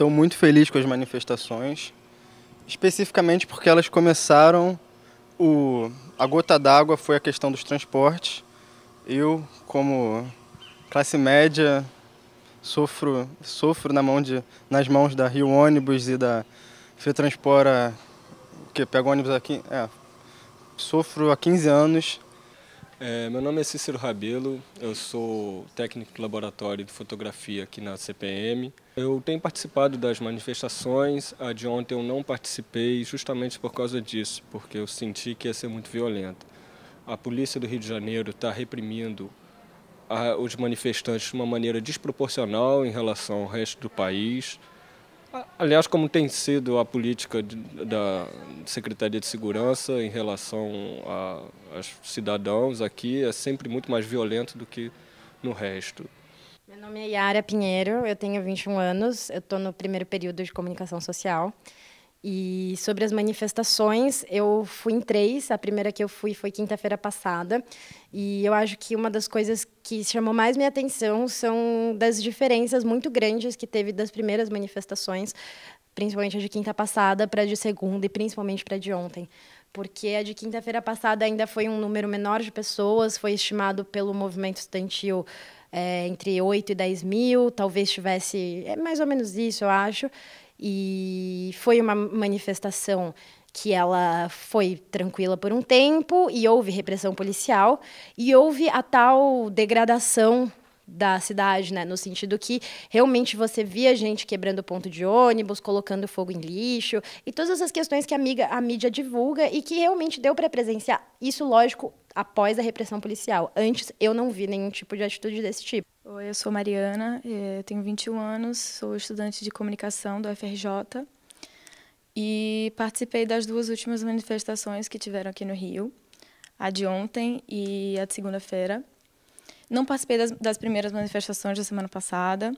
Estou muito feliz com as manifestações, especificamente porque elas começaram. O, a gota d'água foi a questão dos transportes. Eu, como classe média, sofro, sofro na mão de, nas mãos da Rio Ônibus e da Fetranspora, que pega ônibus aqui. É, sofro há 15 anos é, meu nome é Cícero Rabelo, eu sou técnico de laboratório de fotografia aqui na CPM. Eu tenho participado das manifestações, a de ontem eu não participei justamente por causa disso, porque eu senti que ia ser muito violenta. A polícia do Rio de Janeiro está reprimindo a, ah, os manifestantes de uma maneira desproporcional em relação ao resto do país. Aliás, como tem sido a política de, da Secretaria de Segurança em relação a, aos cidadãos aqui, é sempre muito mais violento do que no resto. Meu nome é Yara Pinheiro, eu tenho 21 anos, eu estou no primeiro período de comunicação social. E sobre as manifestações, eu fui em três. A primeira que eu fui foi quinta-feira passada. E eu acho que uma das coisas que chamou mais minha atenção são das diferenças muito grandes que teve das primeiras manifestações, principalmente a de quinta passada, para a de segunda e principalmente para a de ontem porque a de quinta-feira passada ainda foi um número menor de pessoas, foi estimado pelo movimento estudantil é, entre 8 e 10 mil, talvez tivesse é mais ou menos isso, eu acho. E foi uma manifestação que ela foi tranquila por um tempo e houve repressão policial e houve a tal degradação da cidade, né, no sentido que realmente você via gente quebrando ponto de ônibus, colocando fogo em lixo e todas essas questões que a, amiga, a mídia divulga e que realmente deu para presenciar. Isso, lógico, após a repressão policial. Antes, eu não vi nenhum tipo de atitude desse tipo. Oi, eu sou Mariana, eh, tenho 21 anos, sou estudante de comunicação do FRJ e participei das duas últimas manifestações que tiveram aqui no Rio, a de ontem e a de segunda-feira. Não participei das, das primeiras manifestações da semana passada,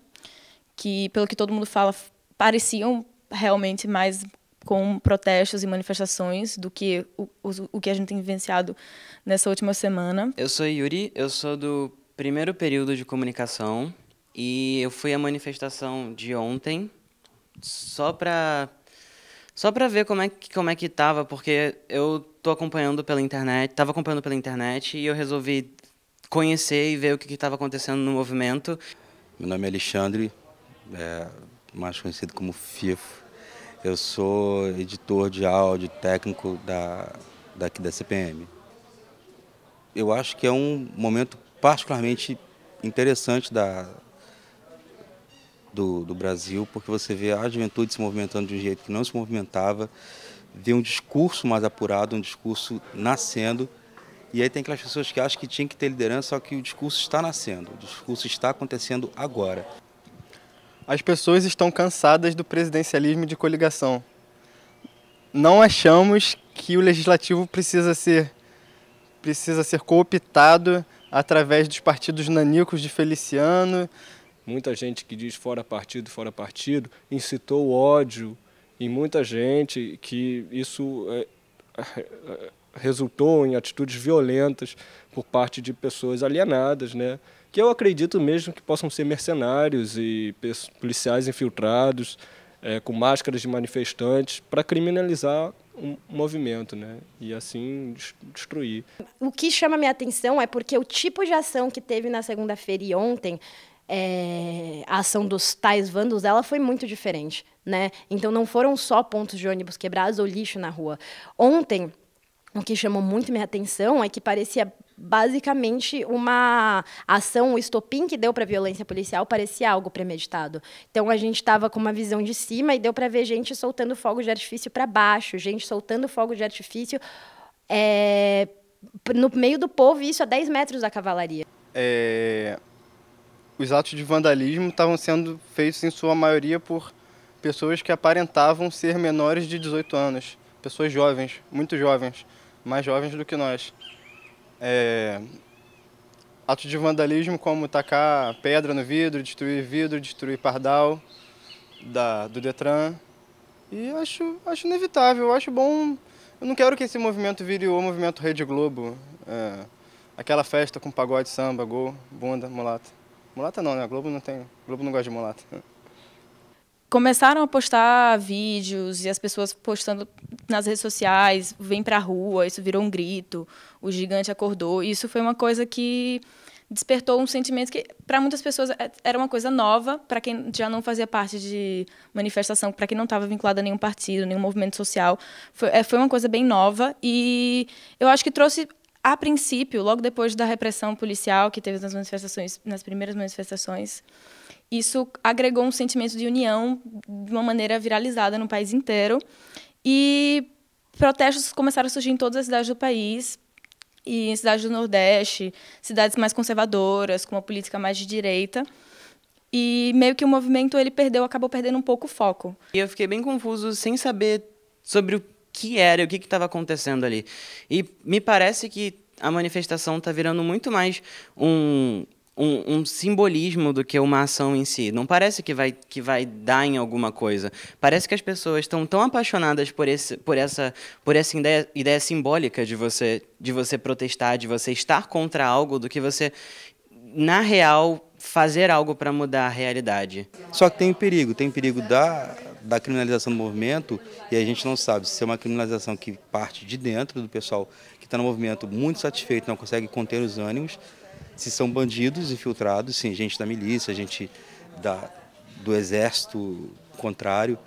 que, pelo que todo mundo fala, pareciam realmente mais com protestos e manifestações do que o, o, que a gente tem vivenciado nessa última semana. Eu sou Yuri, eu sou do primeiro período de comunicação e eu fui à manifestação de ontem só para só para ver como é que como é que tava, porque eu tô acompanhando pela internet, tava acompanhando pela internet e eu resolvi conhecer e ver o que estava acontecendo no movimento. Meu nome é Alexandre, é, mais conhecido como Fifo eu sou editor de áudio técnico da, daqui da CPM. Eu acho que é um momento particularmente interessante da, do, do Brasil, porque você vê a juventude se movimentando de um jeito que não se movimentava, vê um discurso mais apurado, um discurso nascendo. E aí tem aquelas pessoas que acham que tinha que ter liderança, só que o discurso está nascendo, o discurso está acontecendo agora. As pessoas estão cansadas do presidencialismo de coligação. Não achamos que o legislativo precisa ser precisa ser cooptado através dos partidos nanicos de Feliciano. Muita gente que diz fora partido, fora partido, incitou ódio em muita gente que isso é, é resultou em atitudes violentas por parte de pessoas alienadas, né? que eu acredito mesmo que possam ser mercenários e policiais infiltrados é, com máscaras de manifestantes para criminalizar um movimento, né? E assim destruir. O que chama minha atenção é porque o tipo de ação que teve na segunda-feira e ontem é, a ação dos tais vandos ela foi muito diferente, né? Então não foram só pontos de ônibus quebrados ou lixo na rua. Ontem o que chamou muito minha atenção é que parecia basicamente uma ação, o estopim que deu para a violência policial parecia algo premeditado. Então a gente estava com uma visão de cima e deu para ver gente soltando fogo de artifício para baixo, gente soltando fogo de artifício é, no meio do povo, e isso a 10 metros da cavalaria. É, os atos de vandalismo estavam sendo feitos em sua maioria por pessoas que aparentavam ser menores de 18 anos, pessoas jovens, muito jovens, mais jovens do que nós é, atos de vandalismo como tacar pedra no vidro, destruir vidro, destruir pardal da, do Detran. E acho, acho inevitável, acho bom. Eu não quero que esse movimento vire o movimento Rede Globo. É, aquela festa com pagode, samba, gol, bunda, mulata. Mulata não, né? Globo não tem. A Globo não gosta de mulata começaram a postar vídeos e as pessoas postando nas redes sociais, vem para a rua, isso virou um grito, o gigante acordou. Isso foi uma coisa que despertou um sentimento que para muitas pessoas é, era uma coisa nova, para quem já não fazia parte de manifestação, para quem não estava vinculado a nenhum partido, nenhum movimento social, foi, é, foi uma coisa bem nova e eu acho que trouxe a princípio, logo depois da repressão policial que teve nas manifestações, nas primeiras manifestações, isso agregou um sentimento de união de uma maneira viralizada no país inteiro. E protestos começaram a surgir em todas as cidades do país, e em cidades do Nordeste, cidades mais conservadoras, com uma política mais de direita. E meio que o movimento ele perdeu, acabou perdendo um pouco o foco. E eu fiquei bem confuso sem saber sobre o que era, o que estava acontecendo ali. E me parece que a manifestação está virando muito mais um um, um, simbolismo do que uma ação em si. Não parece que vai, que vai dar em alguma coisa. Parece que as pessoas estão tão apaixonadas por, esse, por essa, por essa ideia, ideia simbólica de você, de você protestar, de você estar contra algo, do que você, na real, fazer algo para mudar a realidade. Só que tem perigo, tem perigo da da criminalização do movimento e a gente não sabe se é uma criminalização que parte de dentro do pessoal que está no movimento muito satisfeito, não consegue conter os ânimos, se são bandidos infiltrados, sim, gente da milícia, gente da, do exército contrário,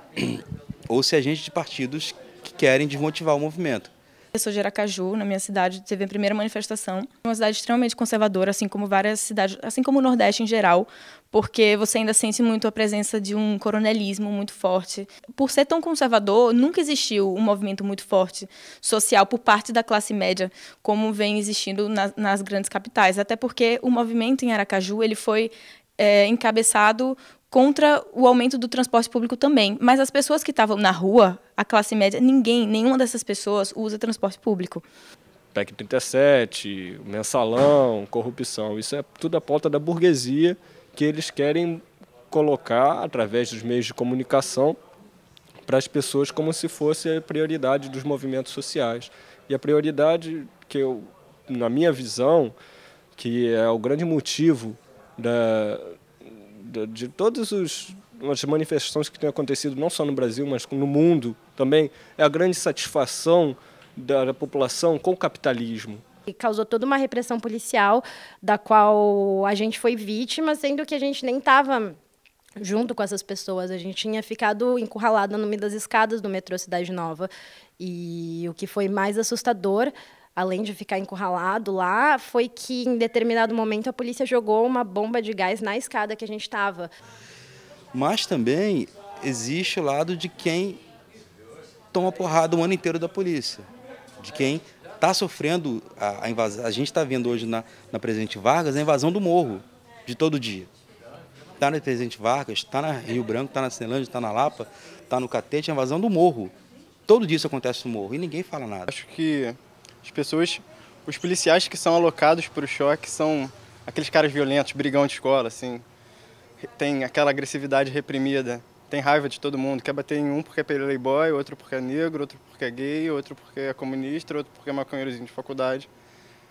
ou se é gente de partidos que querem desmotivar o movimento. Eu sou de Aracaju, na minha cidade teve a primeira manifestação. É uma cidade extremamente conservadora, assim como várias cidades, assim como o Nordeste em geral, porque você ainda sente muito a presença de um coronelismo muito forte. Por ser tão conservador, nunca existiu um movimento muito forte social por parte da classe média, como vem existindo nas, nas grandes capitais. Até porque o movimento em Aracaju ele foi é, encabeçado contra o aumento do transporte público também. Mas as pessoas que estavam na rua, a classe média, ninguém, nenhuma dessas pessoas usa transporte público. PEC 37, mensalão, corrupção, isso é tudo a pauta da burguesia que eles querem colocar através dos meios de comunicação para as pessoas como se fosse a prioridade dos movimentos sociais. E a prioridade que eu, na minha visão, que é o grande motivo da, de todas as manifestações que têm acontecido não só no Brasil, mas no mundo, também é a grande satisfação da população com o capitalismo. E causou toda uma repressão policial da qual a gente foi vítima, sendo que a gente nem estava junto com essas pessoas. A gente tinha ficado encurralada meio das escadas do metrô Cidade Nova. E o que foi mais assustador, além de ficar encurralado lá, foi que em determinado momento a polícia jogou uma bomba de gás na escada que a gente estava. Mas também existe o lado de quem toma porrada o ano inteiro da polícia, de quem está sofrendo a, a, invasão. A gente está vendo hoje na, na Presidente Vargas a invasão do morro, de todo dia. Está na Presidente Vargas, está na Rio Branco, está na Cinelândia, está na Lapa, está no Catete, a invasão do morro. Todo dia isso acontece no morro e ninguém fala nada. Acho que as pessoas, os policiais que são alocados para o choque são aqueles caras violentos, brigão de escola, assim. Tem aquela agressividade reprimida tem raiva de todo mundo, quer bater em um porque é playboy, outro porque é negro, outro porque é gay, outro porque é comunista, outro porque é maconheirozinho de faculdade.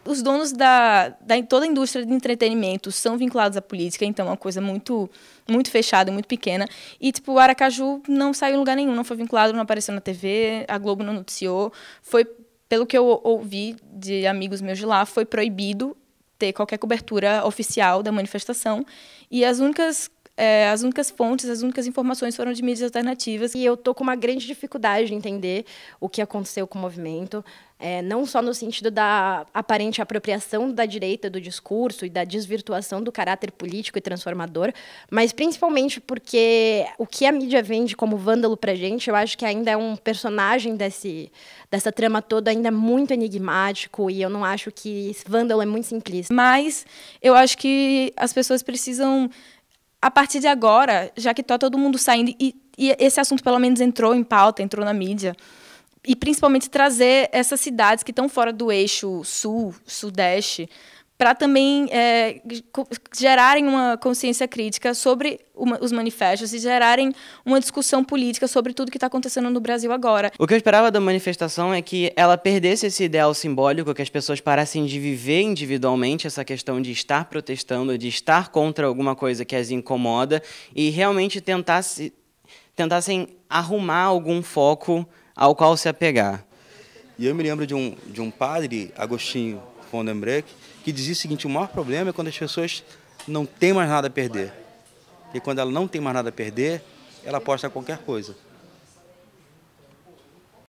Os donos da, da toda a indústria de entretenimento são vinculados à política, então é uma coisa muito muito fechada, muito pequena. E, tipo, o Aracaju não saiu em lugar nenhum, não foi vinculado, não apareceu na TV, a Globo não noticiou. Foi, pelo que eu ouvi de amigos meus de lá, foi proibido ter qualquer cobertura oficial da manifestação. E as únicas é, as únicas fontes, as únicas informações foram de mídias alternativas. E eu tô com uma grande dificuldade de entender o que aconteceu com o movimento, é, não só no sentido da aparente apropriação da direita do discurso e da desvirtuação do caráter político e transformador, mas principalmente porque o que a mídia vende como vândalo a gente, eu acho que ainda é um personagem desse, dessa trama toda ainda é muito enigmático e eu não acho que vândalo é muito simplista. Mas eu acho que as pessoas precisam a partir de agora, já que está todo mundo saindo, e, e, esse assunto pelo menos entrou em pauta, entrou na mídia, e principalmente trazer essas cidades que estão fora do eixo sul, sudeste, para também é, gerarem uma consciência crítica sobre uma, os manifestos e gerarem uma discussão política sobre tudo que está acontecendo no Brasil agora. O que eu esperava da manifestação é que ela perdesse esse ideal simbólico, que as pessoas parassem de viver individualmente essa questão de estar protestando, de estar contra alguma coisa que as incomoda e realmente tentasse, tentassem arrumar algum foco ao qual se apegar. E eu me lembro de um, de um padre, Agostinho, com o que dizia o seguinte, o maior problema é quando as pessoas não têm mais nada a perder. E quando ela não tem mais nada a perder, ela aposta qualquer coisa.